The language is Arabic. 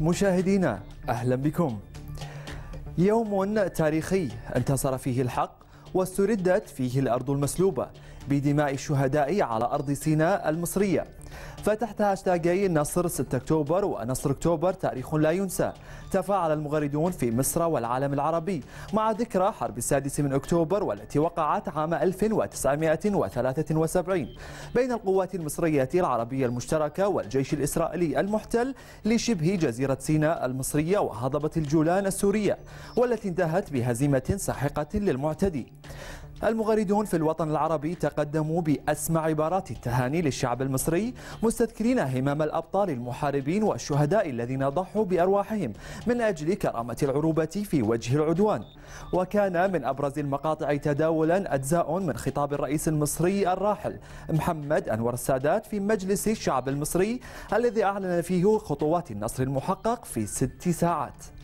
مشاهدينا أهلا بكم يوم تاريخي انتصر فيه الحق واستردت فيه الأرض المسلوبة بدماء الشهداء على أرض سيناء المصرية فتحت هاشتاجي نصر 6 أكتوبر ونصر أكتوبر تاريخ لا ينسى تفاعل المغردون في مصر والعالم العربي مع ذكرى حرب السادس من أكتوبر والتي وقعت عام 1973 بين القوات المصرية العربية المشتركة والجيش الإسرائيلي المحتل لشبه جزيرة سيناء المصرية وهضبة الجولان السورية والتي انتهت بهزيمة ساحقة للمعتدي المغردون في الوطن العربي تقدموا بأسمع عبارات التهاني للشعب المصري مستذكرين همام الأبطال المحاربين والشهداء الذين ضحوا بأرواحهم من أجل كرامة العروبة في وجه العدوان وكان من أبرز المقاطع تداولا أجزاء من خطاب الرئيس المصري الراحل محمد أنور السادات في مجلس الشعب المصري الذي أعلن فيه خطوات النصر المحقق في ست ساعات